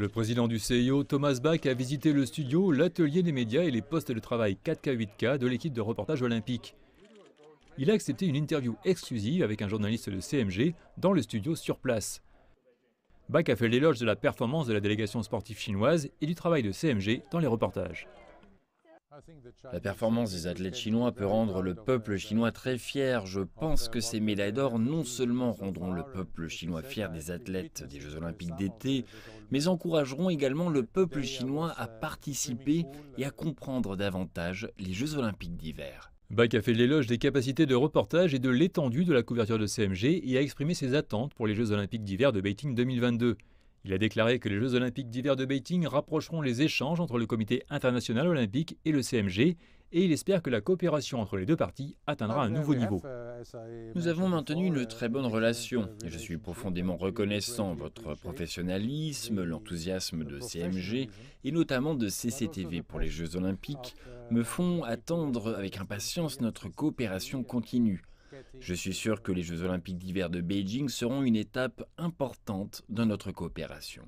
Le président du CIO, Thomas Bach, a visité le studio, l'atelier des médias et les postes de travail 4K8K de l'équipe de reportage olympique. Il a accepté une interview exclusive avec un journaliste de CMG dans le studio sur place. Bach a fait l'éloge de la performance de la délégation sportive chinoise et du travail de CMG dans les reportages. La performance des athlètes chinois peut rendre le peuple chinois très fier. Je pense que ces médailles d'or non seulement rendront le peuple chinois fier des athlètes des Jeux olympiques d'été, mais encourageront également le peuple chinois à participer et à comprendre davantage les Jeux olympiques d'hiver. Bach a fait l'éloge des capacités de reportage et de l'étendue de la couverture de CMG et a exprimé ses attentes pour les Jeux olympiques d'hiver de Beijing 2022. Il a déclaré que les Jeux olympiques d'hiver de Beijing rapprocheront les échanges entre le Comité international olympique et le CMG et il espère que la coopération entre les deux parties atteindra un nouveau niveau. Nous avons maintenu une très bonne relation et je suis profondément reconnaissant votre professionnalisme, l'enthousiasme de CMG et notamment de CCTV pour les Jeux olympiques me font attendre avec impatience notre coopération continue. Je suis sûr que les Jeux olympiques d'hiver de Beijing seront une étape importante dans notre coopération.